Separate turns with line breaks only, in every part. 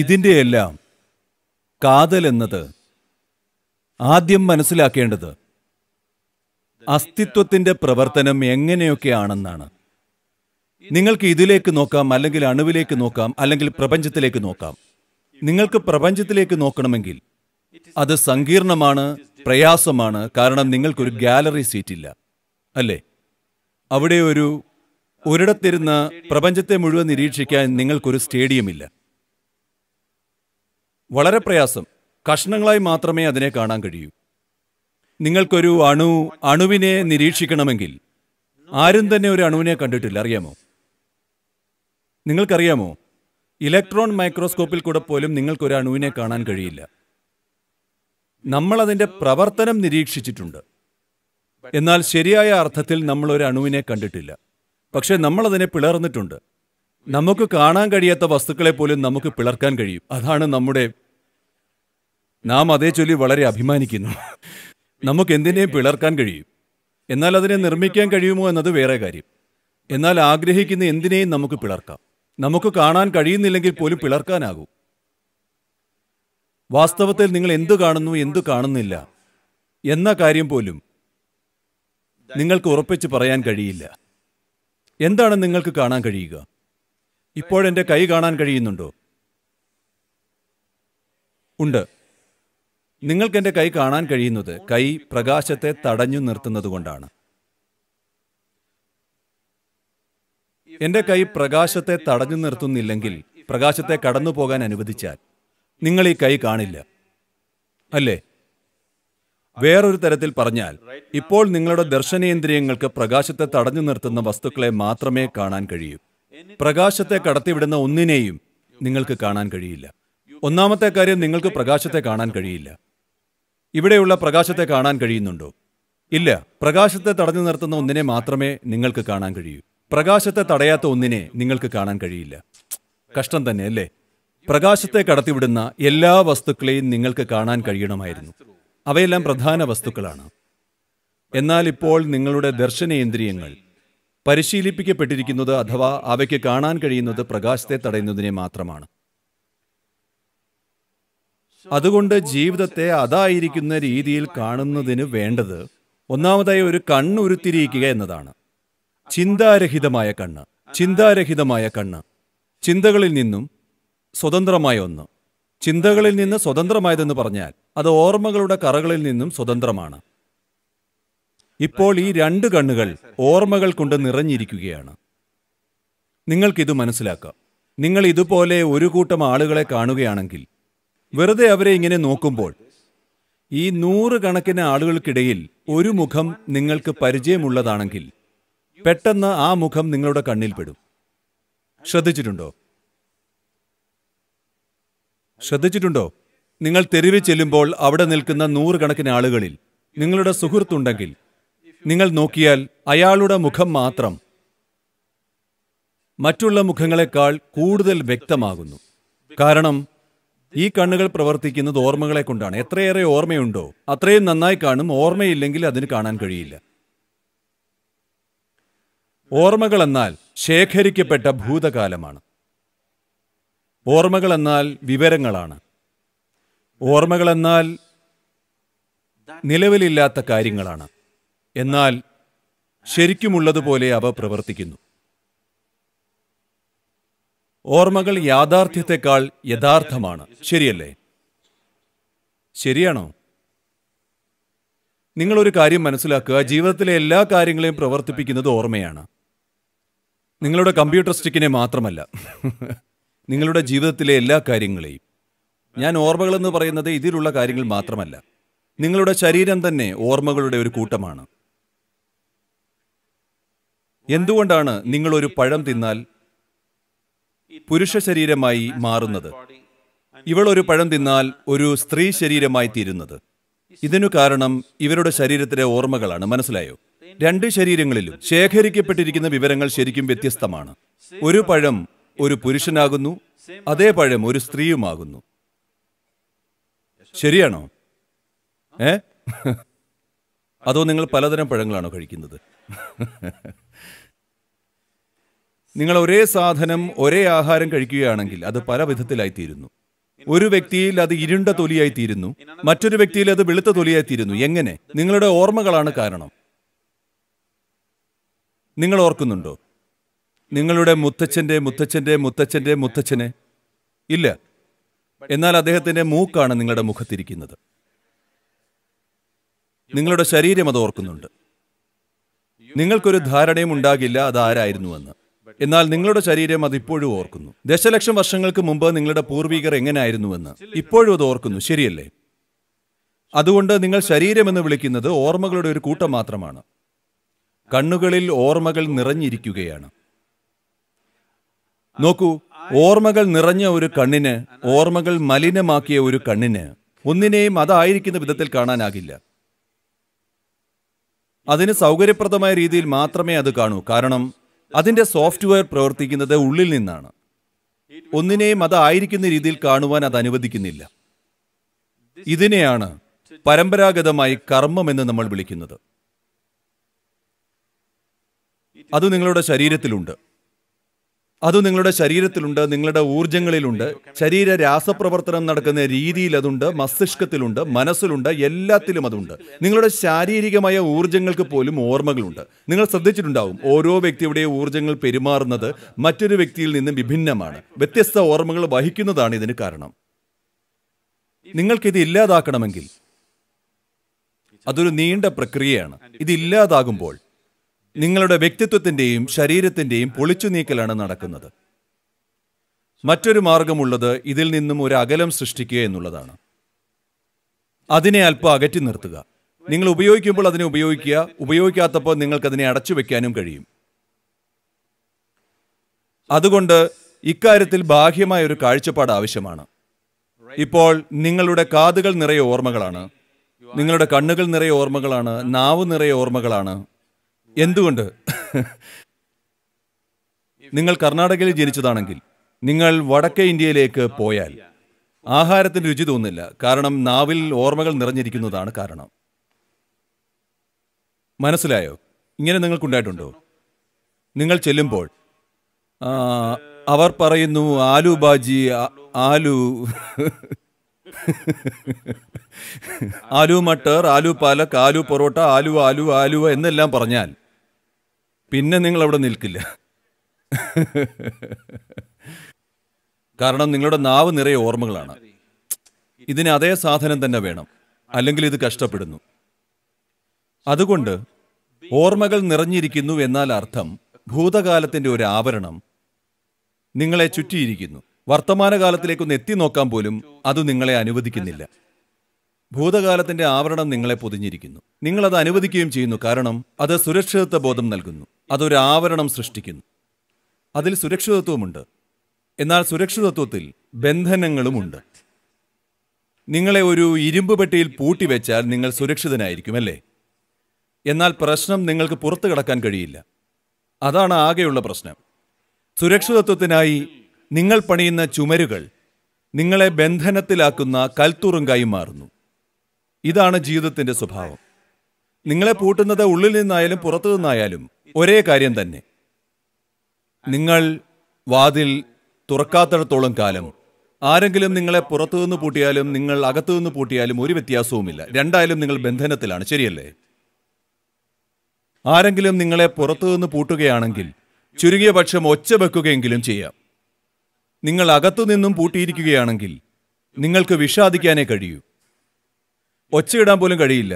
ഇതിൻ്റെ എല്ലാം കാതൽ എന്നത് ആദ്യം മനസ്സിലാക്കേണ്ടത് അസ്തിത്വത്തിന്റെ പ്രവർത്തനം എങ്ങനെയൊക്കെയാണെന്നാണ് നിങ്ങൾക്ക് ഇതിലേക്ക് നോക്കാം അല്ലെങ്കിൽ അണുവിലേക്ക് നോക്കാം അല്ലെങ്കിൽ പ്രപഞ്ചത്തിലേക്ക് നോക്കാം നിങ്ങൾക്ക് പ്രപഞ്ചത്തിലേക്ക് നോക്കണമെങ്കിൽ അത് സങ്കീർണമാണ് പ്രയാസമാണ് കാരണം നിങ്ങൾക്കൊരു ഗാലറി സീറ്റില്ല അല്ലേ അവിടെ ഒരു ഒരിടത്തിരുന്ന് പ്രപഞ്ചത്തെ മുഴുവൻ നിരീക്ഷിക്കാൻ നിങ്ങൾക്കൊരു സ്റ്റേഡിയം ഇല്ല വളരെ പ്രയാസം കഷ്ണങ്ങളായി മാത്രമേ അതിനെ കാണാൻ കഴിയൂ നിങ്ങൾക്കൊരു അണു അണുവിനെ നിരീക്ഷിക്കണമെങ്കിൽ ആരും തന്നെ ഒരു അണുവിനെ കണ്ടിട്ടില്ല അറിയാമോ നിങ്ങൾക്കറിയാമോ ഇലക്ട്രോൺ മൈക്രോസ്കോപ്പിൽ കൂടെ പോലും നിങ്ങൾക്കൊരു അണുവിനെ കാണാൻ കഴിയില്ല നമ്മളതിൻ്റെ പ്രവർത്തനം നിരീക്ഷിച്ചിട്ടുണ്ട് എന്നാൽ ശരിയായ അർത്ഥത്തിൽ നമ്മൾ ഒരു അണുവിനെ കണ്ടിട്ടില്ല പക്ഷേ നമ്മളതിനെ പിളർന്നിട്ടുണ്ട് നമുക്ക് കാണാൻ കഴിയാത്ത വസ്തുക്കളെ പോലും നമുക്ക് പിളർക്കാൻ കഴിയും അതാണ് നമ്മുടെ നാം അതേ ചൊല്ലി വളരെ അഭിമാനിക്കുന്നു നമുക്ക് എന്തിനേയും പിളർക്കാൻ കഴിയും എന്നാൽ അതിനെ നിർമ്മിക്കാൻ കഴിയുമോ എന്നത് വേറെ കാര്യം എന്നാൽ ആഗ്രഹിക്കുന്ന എന്തിനേയും നമുക്ക് പിളർക്കാം നമുക്ക് കാണാൻ കഴിയുന്നില്ലെങ്കിൽ പോലും പിളർക്കാനാകും വാസ്തവത്തിൽ നിങ്ങൾ എന്തു കാണുന്നു എന്തു കാണുന്നില്ല എന്ന കാര്യം പോലും നിങ്ങൾക്ക് ഉറപ്പിച്ച് പറയാൻ കഴിയില്ല എന്താണ് നിങ്ങൾക്ക് കാണാൻ കഴിയുക ഇപ്പോഴെൻ്റെ കൈ കാണാൻ കഴിയുന്നുണ്ടോ ഉണ്ട് നിങ്ങൾക്കെൻ്റെ കൈ കാണാൻ കഴിയുന്നത് കൈ പ്രകാശത്തെ തടഞ്ഞു നിർത്തുന്നതുകൊണ്ടാണ് എൻ്റെ കൈ പ്രകാശത്തെ തടഞ്ഞു നിർത്തുന്നില്ലെങ്കിൽ പ്രകാശത്തെ കടന്നു പോകാൻ അനുവദിച്ചാൽ നിങ്ങൾ ഈ കൈ കാണില്ല അല്ലേ വേറൊരു തരത്തിൽ പറഞ്ഞാൽ ഇപ്പോൾ നിങ്ങളുടെ ദർശനേന്ദ്രിയങ്ങൾക്ക് പ്രകാശത്തെ തടഞ്ഞു നിർത്തുന്ന വസ്തുക്കളെ മാത്രമേ കാണാൻ കഴിയൂ പ്രകാശത്തെ കടത്തിവിടുന്ന ഒന്നിനെയും നിങ്ങൾക്ക് കാണാൻ കഴിയില്ല ഒന്നാമത്തെ കാര്യം നിങ്ങൾക്ക് പ്രകാശത്തെ കാണാൻ കഴിയില്ല ഇവിടെയുള്ള പ്രകാശത്തെ കാണാൻ കഴിയുന്നുണ്ടോ ഇല്ല പ്രകാശത്തെ തടഞ്ഞു നിർത്തുന്ന ഒന്നിനെ മാത്രമേ നിങ്ങൾക്ക് കാണാൻ കഴിയൂ പ്രകാശത്തെ തടയാത്ത ഒന്നിനെ നിങ്ങൾക്ക് കാണാൻ കഴിയില്ല കഷ്ടം തന്നെ അല്ലേ പ്രകാശത്തെ കടത്തിവിടുന്ന എല്ലാ വസ്തുക്കളെയും നിങ്ങൾക്ക് കാണാൻ കഴിയണമായിരുന്നു അവയെല്ലാം പ്രധാന വസ്തുക്കളാണ് എന്നാൽ ഇപ്പോൾ നിങ്ങളുടെ ദർശനേന്ദ്രിയങ്ങൾ പരിശീലിപ്പിക്കപ്പെട്ടിരിക്കുന്നത് അഥവാ അവയ്ക്ക് കാണാൻ കഴിയുന്നത് പ്രകാശത്തെ തടയുന്നതിനെ മാത്രമാണ് അതുകൊണ്ട് ജീവിതത്തെ അതായിരിക്കുന്ന രീതിയിൽ കാണുന്നതിന് വേണ്ടത് ഒന്നാമതായി ഒരു കണ്ണ് ഉരുത്തിരിയിക്കുക എന്നതാണ് ചിന്താരഹിതമായ കണ്ണ് ചിന്താരഹിതമായ കണ്ണ് ചിന്തകളിൽ നിന്നും സ്വതന്ത്രമായ ഒന്ന് ചിന്തകളിൽ നിന്ന് സ്വതന്ത്രമായതെന്ന് പറഞ്ഞാൽ അത് ഓർമ്മകളുടെ കറകളിൽ നിന്നും സ്വതന്ത്രമാണ് ഇപ്പോൾ ഈ രണ്ട് കണ്ണുകൾ ഓർമ്മകൾ കൊണ്ട് നിറഞ്ഞിരിക്കുകയാണ് നിങ്ങൾക്കിത് മനസ്സിലാക്കാം നിങ്ങൾ ഇതുപോലെ ഒരു കൂട്ടം ആളുകളെ കാണുകയാണെങ്കിൽ വെറുതെ അവരെ ഇങ്ങനെ നോക്കുമ്പോൾ ഈ കണക്കിന് ആളുകൾക്കിടയിൽ ഒരു മുഖം നിങ്ങൾക്ക് പരിചയമുള്ളതാണെങ്കിൽ പെട്ടെന്ന് ആ മുഖം നിങ്ങളുടെ കണ്ണിൽ പെടും ശ്രദ്ധിച്ചിട്ടുണ്ടോ ശ്രദ്ധിച്ചിട്ടുണ്ടോ നിങ്ങൾ തെരുവിൽ ചെല്ലുമ്പോൾ അവിടെ നിൽക്കുന്ന നൂറുകണക്കിന് ആളുകളിൽ നിങ്ങളുടെ സുഹൃത്തുണ്ടെങ്കിൽ നിങ്ങൾ നോക്കിയാൽ അയാളുടെ മുഖം മാത്രം മറ്റുള്ള മുഖങ്ങളെക്കാൾ കൂടുതൽ വ്യക്തമാകുന്നു കാരണം ഈ കണ്ണുകൾ പ്രവർത്തിക്കുന്നത് ഓർമ്മകളെ കൊണ്ടാണ് എത്രയേറെ ഓർമ്മയുണ്ടോ അത്രയും നന്നായി കാണും ഓർമ്മയില്ലെങ്കിൽ അതിന് കാണാൻ കഴിയില്ല ഓർമ്മകൾ എന്നാൽ ശേഖരിക്കപ്പെട്ട ഭൂതകാലമാണ് ഓർമ്മകൾ എന്നാൽ വിവരങ്ങളാണ് ഓർമ്മകൾ എന്നാൽ നിലവിലില്ലാത്ത കാര്യങ്ങളാണ് എന്നാൽ ശരിക്കുമുള്ളതുപോലെ അവ പ്രവർത്തിക്കുന്നു ഓർമ്മകൾ യാഥാർത്ഥ്യത്തെക്കാൾ യഥാർത്ഥമാണ് ശരിയല്ലേ ശരിയാണോ നിങ്ങളൊരു കാര്യം മനസ്സിലാക്കുക ജീവിതത്തിലെ എല്ലാ കാര്യങ്ങളെയും പ്രവർത്തിപ്പിക്കുന്നത് ഓർമ്മയാണ് നിങ്ങളുടെ കമ്പ്യൂട്ടർ സ്റ്റിക്കിനെ മാത്രമല്ല നിങ്ങളുടെ ജീവിതത്തിലെ എല്ലാ കാര്യങ്ങളെയും ഞാൻ ഓർമ്മകളെന്ന് പറയുന്നത് ഇതിലുള്ള കാര്യങ്ങൾ മാത്രമല്ല നിങ്ങളുടെ ശരീരം തന്നെ ഓർമ്മകളുടെ ഒരു കൂട്ടമാണ് എന്തുകൊണ്ടാണ് നിങ്ങൾ ഒരു പഴം തിന്നാൽ പുരുഷ ശരീരമായി മാറുന്നത് ഇവൾ ഒരു പഴം തിന്നാൽ ഒരു സ്ത്രീ ശരീരമായി തീരുന്നത് ഇതിനു കാരണം ഇവരുടെ ശരീരത്തിലെ ഓർമ്മകളാണ് മനസ്സിലായോ രണ്ട് ശരീരങ്ങളിലും ശേഖരിക്കപ്പെട്ടിരിക്കുന്ന വിവരങ്ങൾ ശരിക്കും വ്യത്യസ്തമാണ് ഒരു പഴം ഒരു പുരുഷനാകുന്നു അതേ പഴം ഒരു സ്ത്രീയുമാകുന്നു ശരിയാണോ ഏ അതോ നിങ്ങൾ പലതരം പഴങ്ങളാണോ കഴിക്കുന്നത് നിങ്ങൾ ഒരേ സാധനം ഒരേ ആഹാരം കഴിക്കുകയാണെങ്കിൽ അത് പല വിധത്തിലായിത്തീരുന്നു ഒരു വ്യക്തിയിൽ അത് ഇരുണ്ട തൊലിയായിത്തീരുന്നു മറ്റൊരു വ്യക്തിയിൽ അത് വെളുത്ത തൊലിയായിത്തീരുന്നു എങ്ങനെ നിങ്ങളുടെ ഓർമ്മകളാണ് കാരണം നിങ്ങൾ ഓർക്കുന്നുണ്ടോ നിങ്ങളുടെ മുത്തച്ഛൻ്റെ മുത്തച്ഛൻ്റെ മുത്തച്ഛൻ്റെ മുത്തച്ഛനെ ഇല്ല എന്നാൽ അദ്ദേഹത്തിൻ്റെ മൂക്കാണ് നിങ്ങളുടെ മുഖത്തിരിക്കുന്നത് നിങ്ങളുടെ ശരീരം അത് ഓർക്കുന്നുണ്ട് നിങ്ങൾക്കൊരു ധാരണയും ഉണ്ടാകില്ല അത് ആരായിരുന്നുവെന്ന് എന്നാൽ നിങ്ങളുടെ ശരീരം അത് ഇപ്പോഴും ഓർക്കുന്നു ദശലക്ഷം വർഷങ്ങൾക്ക് മുമ്പ് നിങ്ങളുടെ പൂർവികർ എങ്ങനെയായിരുന്നുവെന്ന് ഇപ്പോഴും അത് ഓർക്കുന്നു ശരിയല്ലേ അതുകൊണ്ട് നിങ്ങൾ ശരീരമെന്ന് വിളിക്കുന്നത് ഓർമ്മകളുടെ ഒരു കൂട്ടം മാത്രമാണ് കണ്ണുകളിൽ ഓർമ്മകൾ നിറഞ്ഞിരിക്കുകയാണ് നോക്കൂ ഓർമ്മകൾ നിറഞ്ഞ ഒരു കണ്ണിന് ഓർമ്മകൾ മലിനമാക്കിയ ഒരു കണ്ണിന് ഒന്നിനെയും അതായിരിക്കുന്ന വിധത്തിൽ കാണാനാകില്ല അതിന് സൗകര്യപ്രദമായ രീതിയിൽ മാത്രമേ അത് കാണൂ കാരണം അതിൻ്റെ സോഫ്റ്റ്വെയർ പ്രവർത്തിക്കുന്നത് ഉള്ളിൽ നിന്നാണ് ഒന്നിനെയും അതായിരിക്കുന്ന രീതിയിൽ കാണുവാൻ അത് അനുവദിക്കുന്നില്ല ഇതിനെയാണ് പരമ്പരാഗതമായി കർമ്മം എന്ന് നമ്മൾ വിളിക്കുന്നത് അത് നിങ്ങളുടെ ശരീരത്തിലുണ്ട് അത് നിങ്ങളുടെ ശരീരത്തിലുണ്ട് നിങ്ങളുടെ ഊർജങ്ങളിലുണ്ട് ശരീര രാസപ്രവർത്തനം നടക്കുന്ന രീതിയിൽ അതുണ്ട് മസ്തിഷ്കത്തിലുണ്ട് മനസ്സിലുണ്ട് എല്ലാത്തിലും അതുണ്ട് നിങ്ങളുടെ ശാരീരികമായ ഊർജങ്ങൾക്ക് പോലും ഓർമ്മകളുണ്ട് നിങ്ങൾ ശ്രദ്ധിച്ചിട്ടുണ്ടാവും ഓരോ വ്യക്തിയുടെയും ഊർജങ്ങൾ പെരുമാറുന്നത് മറ്റൊരു വ്യക്തിയിൽ നിന്നും വിഭിന്നമാണ് വ്യത്യസ്ത ഓർമ്മകൾ വഹിക്കുന്നതാണ് ഇതിന് കാരണം നിങ്ങൾക്കിത് ഇല്ലാതാക്കണമെങ്കിൽ അതൊരു നീണ്ട പ്രക്രിയയാണ് ഇത് ഇല്ലാതാകുമ്പോൾ നിങ്ങളുടെ വ്യക്തിത്വത്തിൻ്റെയും ശരീരത്തിൻ്റെയും പൊളിച്ചു നീക്കലാണ് നടക്കുന്നത് മറ്റൊരു മാർഗമുള്ളത് ഇതിൽ നിന്നും ഒരു അകലം സൃഷ്ടിക്കുക എന്നുള്ളതാണ് അതിനെ അല്പം അകറ്റി നിർത്തുക നിങ്ങൾ ഉപയോഗിക്കുമ്പോൾ അതിനെ ഉപയോഗിക്കുക ഉപയോഗിക്കാത്തപ്പോൾ നിങ്ങൾക്കതിനെ അടച്ചു വയ്ക്കാനും കഴിയും അതുകൊണ്ട് ഇക്കാര്യത്തിൽ ബാഹ്യമായ ഒരു കാഴ്ചപ്പാട് ആവശ്യമാണ് ഇപ്പോൾ നിങ്ങളുടെ കാതുകൾ നിറയെ ഓർമ്മകളാണ് നിങ്ങളുടെ കണ്ണുകൾ നിറയെ ഓർമ്മകളാണ് നാവ് നിറയെ ഓർമ്മകളാണ് എന്തുകൊണ്ട് നിങ്ങൾ കർണാടകയിൽ ജനിച്ചതാണെങ്കിൽ നിങ്ങൾ വടക്കേ ഇന്ത്യയിലേക്ക് പോയാൽ ആഹാരത്തിന് രുചി തോന്നില്ല കാരണം നാവിൽ ഓർമ്മകൾ നിറഞ്ഞിരിക്കുന്നതാണ് കാരണം മനസ്സിലായോ ഇങ്ങനെ നിങ്ങൾക്കുണ്ടായിട്ടുണ്ടോ നിങ്ങൾ ചെല്ലുമ്പോൾ അവർ പറയുന്നു ആലു ബാജി ആലു ആലു മട്ടർ ആലു പാലക് ആലു പൊറോട്ട ആലു ആലു ആലുവ എന്നെല്ലാം പറഞ്ഞാൽ പിന്നെ നിങ്ങൾ അവിടെ നിൽക്കില്ല കാരണം നിങ്ങളുടെ നാവ് നിറയെ ഓർമ്മകളാണ് ഇതിന് അതേ സാധനം തന്നെ വേണം അല്ലെങ്കിൽ ഇത് കഷ്ടപ്പെടുന്നു അതുകൊണ്ട് ഓർമ്മകൾ നിറഞ്ഞിരിക്കുന്നു എന്നാൽ അർത്ഥം ഭൂതകാലത്തിൻ്റെ ഒരു ആവരണം നിങ്ങളെ ചുറ്റിയിരിക്കുന്നു വർത്തമാനകാലത്തിലേക്കൊന്ന് എത്തി നോക്കാൻ പോലും അത് നിങ്ങളെ അനുവദിക്കുന്നില്ല ഭൂതകാലത്തിന്റെ ആവരണം നിങ്ങളെ പൊതിഞ്ഞിരിക്കുന്നു നിങ്ങൾ അത് അനുവദിക്കുകയും ചെയ്യുന്നു കാരണം അത് സുരക്ഷിതത്വ ബോധം നൽകുന്നു അതൊരു ആവരണം സൃഷ്ടിക്കുന്നു അതിൽ സുരക്ഷിതത്വമുണ്ട് എന്നാൽ സുരക്ഷിതത്വത്തിൽ ബന്ധനങ്ങളുമുണ്ട് നിങ്ങളെ ഒരു ഇരുമ്പ് പെട്ടിയിൽ പൂട്ടിവെച്ചാൽ നിങ്ങൾ സുരക്ഷിതനായിരിക്കും അല്ലേ എന്നാൽ പ്രശ്നം നിങ്ങൾക്ക് പുറത്തു കിടക്കാൻ കഴിയില്ല അതാണ് ആകെയുള്ള പ്രശ്നം സുരക്ഷിതത്വത്തിനായി നിങ്ങൾ പണിയുന്ന ചുമരുകൾ നിങ്ങളെ ബന്ധനത്തിലാക്കുന്ന കൽത്തുറുങ്കായി മാറുന്നു ഇതാണ് ജീവിതത്തിന്റെ സ്വഭാവം നിങ്ങളെ പൂട്ടുന്നത് ഉള്ളിൽ നിന്നായാലും പുറത്തു നിന്നായാലും ഒരേ കാര്യം തന്നെ നിങ്ങൾ വാതിൽ തുറക്കാത്തിടത്തോളം കാലം ആരെങ്കിലും നിങ്ങളെ പുറത്തുനിന്ന് പൂട്ടിയാലും നിങ്ങൾ അകത്തുനിന്ന് പൂട്ടിയാലും ഒരു വ്യത്യാസവുമില്ല രണ്ടായാലും നിങ്ങൾ ബന്ധനത്തിലാണ് ശരിയല്ലേ ആരെങ്കിലും നിങ്ങളെ പുറത്തുനിന്ന് പൂട്ടുകയാണെങ്കിൽ ചുരുങ്ങിയ പക്ഷം ഒച്ച വെക്കുകയെങ്കിലും ചെയ്യാം നിങ്ങൾ അകത്തുനിന്നും പൂട്ടിയിരിക്കുകയാണെങ്കിൽ നിങ്ങൾക്ക് വിഷാദിക്കാനേ കഴിയൂ ഒച്ചയിടാൻ പോലും കഴിയില്ല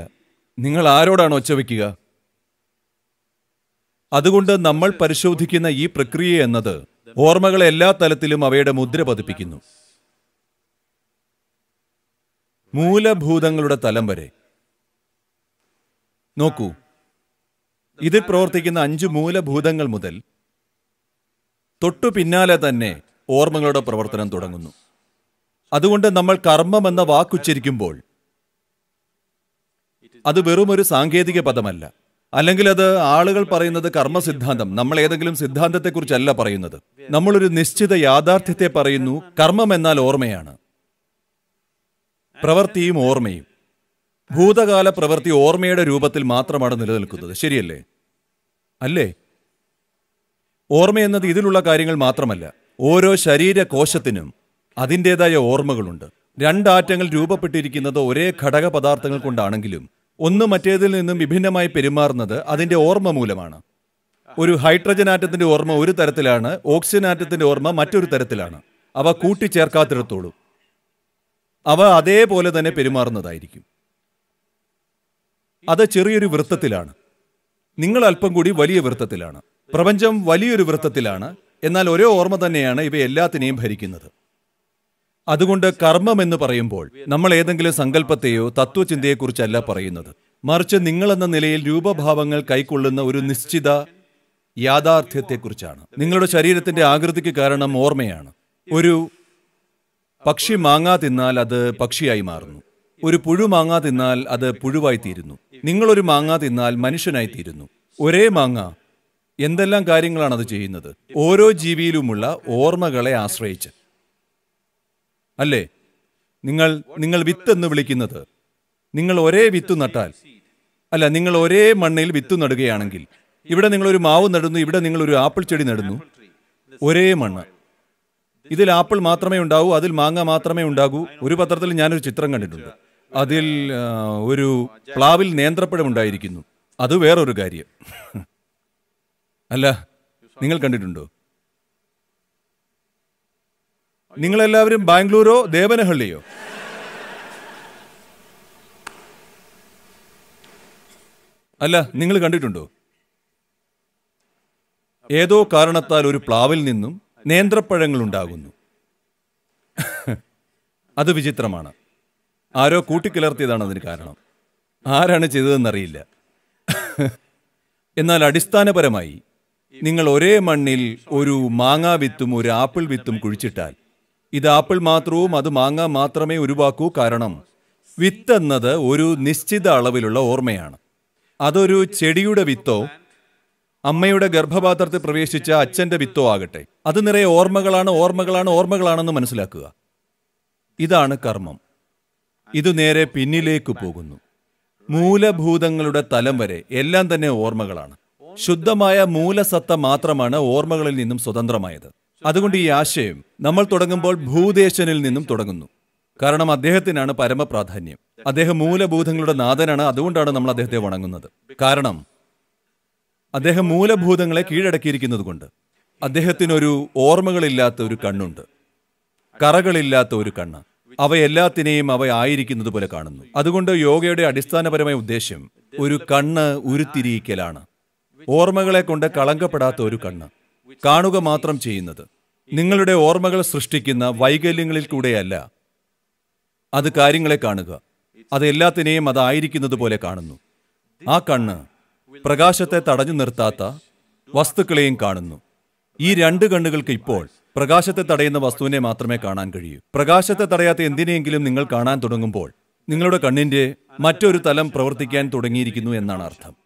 നിങ്ങൾ ആരോടാണ് ഒച്ച വയ്ക്കുക അതുകൊണ്ട് നമ്മൾ പരിശോധിക്കുന്ന ഈ പ്രക്രിയ എന്നത് ഓർമ്മകളെ എല്ലാ തലത്തിലും അവയുടെ മുദ്ര പതിപ്പിക്കുന്നു മൂലഭൂതങ്ങളുടെ തലം വരെ നോക്കൂ ഇതിൽ പ്രവർത്തിക്കുന്ന അഞ്ച് മൂലഭൂതങ്ങൾ മുതൽ തൊട്ടു പിന്നാലെ തന്നെ ഓർമ്മകളുടെ പ്രവർത്തനം തുടങ്ങുന്നു അതുകൊണ്ട് നമ്മൾ കർമ്മം എന്ന വാക്കുച്ചരിക്കുമ്പോൾ അത് വെറുമൊരു സാങ്കേതിക പദമല്ല അല്ലെങ്കിൽ അത് ആളുകൾ പറയുന്നത് കർമ്മസിദ്ധാന്തം നമ്മൾ ഏതെങ്കിലും സിദ്ധാന്തത്തെക്കുറിച്ചല്ല പറയുന്നത് നമ്മളൊരു നിശ്ചിത യാഥാർത്ഥ്യത്തെ പറയുന്നു കർമ്മം എന്നാൽ ഓർമ്മയാണ് പ്രവൃത്തിയും ഓർമ്മയും ഭൂതകാല പ്രവൃത്തി ഓർമ്മയുടെ രൂപത്തിൽ മാത്രമാണ് നിലനിൽക്കുന്നത് ശരിയല്ലേ അല്ലേ ഓർമ്മയെന്നത് ഇതിലുള്ള കാര്യങ്ങൾ മാത്രമല്ല ഓരോ ശരീരകോശത്തിനും അതിൻ്റേതായ ഓർമ്മകളുണ്ട് രണ്ടാറ്റങ്ങൾ രൂപപ്പെട്ടിരിക്കുന്നത് ഒരേ ഘടക പദാർത്ഥങ്ങൾ കൊണ്ടാണെങ്കിലും ഒന്ന് മറ്റേതിൽ നിന്നും വിഭിന്നമായി പെരുമാറുന്നത് അതിൻ്റെ ഓർമ്മ മൂലമാണ് ഒരു ഹൈഡ്രജൻ ആറ്റത്തിന്റെ ഓർമ്മ ഒരു തരത്തിലാണ് ഓക്സിജൻ ആറ്റത്തിന്റെ ഓർമ്മ മറ്റൊരു തരത്തിലാണ് അവ കൂട്ടിച്ചേർക്കാത്തിടത്തോളൂ അവ അതേപോലെ തന്നെ പെരുമാറുന്നതായിരിക്കും അത് ചെറിയൊരു വൃത്തത്തിലാണ് നിങ്ങൾ അല്പം കൂടി വലിയ വൃത്തത്തിലാണ് പ്രപഞ്ചം വലിയൊരു വൃത്തത്തിലാണ് എന്നാൽ ഒരേ ഓർമ്മ തന്നെയാണ് ഇവ ഭരിക്കുന്നത് അതുകൊണ്ട് കർമ്മം എന്ന് പറയുമ്പോൾ നമ്മൾ ഏതെങ്കിലും സങ്കല്പത്തെയോ തത്വചിന്തയെക്കുറിച്ചല്ല പറയുന്നത് മറിച്ച് നിങ്ങളെന്ന നിലയിൽ രൂപഭാവങ്ങൾ കൈക്കൊള്ളുന്ന ഒരു നിശ്ചിത യാഥാർത്ഥ്യത്തെക്കുറിച്ചാണ് നിങ്ങളുടെ ശരീരത്തിന്റെ ആകൃതിക്ക് കാരണം ഓർമ്മയാണ് ഒരു പക്ഷി മാങ്ങാ തിന്നാൽ അത് പക്ഷിയായി മാറുന്നു ഒരു പുഴു മാങ്ങാ തിന്നാൽ അത് പുഴുവായി തീരുന്നു നിങ്ങളൊരു മാങ്ങാ തിന്നാൽ മനുഷ്യനായി തീരുന്നു ഒരേ മാങ്ങ എന്തെല്ലാം കാര്യങ്ങളാണ് അത് ചെയ്യുന്നത് ഓരോ ജീവിയിലുമുള്ള ഓർമ്മകളെ ആശ്രയിച്ച് അല്ലേ നിങ്ങൾ നിങ്ങൾ വിത്ത് എന്ന് വിളിക്കുന്നത് നിങ്ങൾ ഒരേ വിത്ത് നട്ടാൽ അല്ല നിങ്ങൾ ഒരേ മണ്ണിൽ വിത്ത് നടുകയാണെങ്കിൽ ഇവിടെ നിങ്ങൾ ഒരു മാവ് നടുന്നു ഇവിടെ നിങ്ങൾ ഒരു ആപ്പിൾ ചെടി നടുന്നു ഒരേ മണ്ണ് ഇതിൽ ആപ്പിൾ മാത്രമേ ഉണ്ടാവൂ അതിൽ മാങ്ങ മാത്രമേ ഉണ്ടാകൂ ഒരു പത്രത്തിൽ ഞാനൊരു ചിത്രം കണ്ടിട്ടുണ്ട് അതിൽ ഒരു പ്ലാവിൽ നേന്ത്രപ്പഴം ഉണ്ടായിരിക്കുന്നു അത് വേറൊരു കാര്യം അല്ല നിങ്ങൾ കണ്ടിട്ടുണ്ടോ നിങ്ങളെല്ലാവരും ബാംഗ്ലൂരോ ദേവനഹള്ളിയോ അല്ല നിങ്ങൾ കണ്ടിട്ടുണ്ടോ ഏതോ കാരണത്താൽ ഒരു പ്ലാവിൽ നിന്നും നേന്ത്രപ്പഴങ്ങൾ ഉണ്ടാകുന്നു അത് വിചിത്രമാണ് ആരോ കൂട്ടിക്കലർത്തിയതാണ് അതിന് കാരണം ആരാണ് ചെയ്തതെന്നറിയില്ല എന്നാൽ അടിസ്ഥാനപരമായി നിങ്ങൾ ഒരേ മണ്ണിൽ ഒരു മാങ്ങാ വിത്തും ഒരു ആപ്പിൾ വിത്തും കുഴിച്ചിട്ടാൽ ഇത് ആപ്പിൾ മാത്രവും അത് മാങ്ങ മാത്രമേ ഉരുവാക്കൂ കാരണം എന്നത് ഒരു നിശ്ചിത അളവിലുള്ള ഓർമ്മയാണ് അതൊരു ചെടിയുടെ വിത്തോ അമ്മയുടെ ഗർഭപാത്രത്തിൽ പ്രവേശിച്ച അച്ഛന്റെ വിത്തോ ആകട്ടെ അത് നിറയെ ഓർമ്മകളാണ് ഓർമ്മകളാണ് ഓർമ്മകളാണെന്ന് മനസ്സിലാക്കുക ഇതാണ് കർമ്മം ഇത് നേരെ പിന്നിലേക്ക് പോകുന്നു മൂലഭൂതങ്ങളുടെ തലം വരെ എല്ലാം തന്നെ ഓർമ്മകളാണ് ശുദ്ധമായ മൂലസത്ത മാത്രമാണ് ഓർമ്മകളിൽ നിന്നും സ്വതന്ത്രമായത് അതുകൊണ്ട് ഈ ആശയം നമ്മൾ തുടങ്ങുമ്പോൾ ഭൂദേശനിൽ നിന്നും തുടങ്ങുന്നു കാരണം അദ്ദേഹത്തിനാണ് പരമപ്രാധാന്യം അദ്ദേഹം മൂലഭൂതങ്ങളുടെ നാഥനാണ് അതുകൊണ്ടാണ് നമ്മൾ അദ്ദേഹത്തെ വണങ്ങുന്നത് കാരണം അദ്ദേഹം മൂലഭൂതങ്ങളെ കീഴടക്കിയിരിക്കുന്നത് കൊണ്ട് അദ്ദേഹത്തിനൊരു ഓർമ്മകളില്ലാത്ത ഒരു കണ്ണുണ്ട് കറകളില്ലാത്ത ഒരു കണ്ണ് എല്ലാത്തിനെയും അവ ആയിരിക്കുന്നത് പോലെ കാണുന്നു അതുകൊണ്ട് യോഗയുടെ അടിസ്ഥാനപരമായ ഉദ്ദേശ്യം ഒരു കണ്ണ് ഉരുത്തിരിയിക്കലാണ് ഓർമ്മകളെ കൊണ്ട് കളങ്കപ്പെടാത്ത ഒരു കണ്ണ് കാണുക മാത്രം ചെയ്യുന്നത് നിങ്ങളുടെ ഓർമ്മകൾ സൃഷ്ടിക്കുന്ന വൈകല്യങ്ങളിൽ കൂടെയല്ല അത് കാര്യങ്ങളെ കാണുക അത് എല്ലാത്തിനെയും അതായിരിക്കുന്നത് പോലെ കാണുന്നു ആ കണ്ണ് പ്രകാശത്തെ തടഞ്ഞു നിർത്താത്ത വസ്തുക്കളെയും കാണുന്നു ഈ രണ്ട് കണ്ണുകൾക്ക് ഇപ്പോൾ പ്രകാശത്തെ തടയുന്ന വസ്തുവിനെ മാത്രമേ കാണാൻ കഴിയൂ പ്രകാശത്തെ തടയാത്ത എന്തിനെയെങ്കിലും നിങ്ങൾ കാണാൻ തുടങ്ങുമ്പോൾ നിങ്ങളുടെ കണ്ണിന്റെ മറ്റൊരു തലം പ്രവർത്തിക്കാൻ തുടങ്ങിയിരിക്കുന്നു എന്നാണ് അർത്ഥം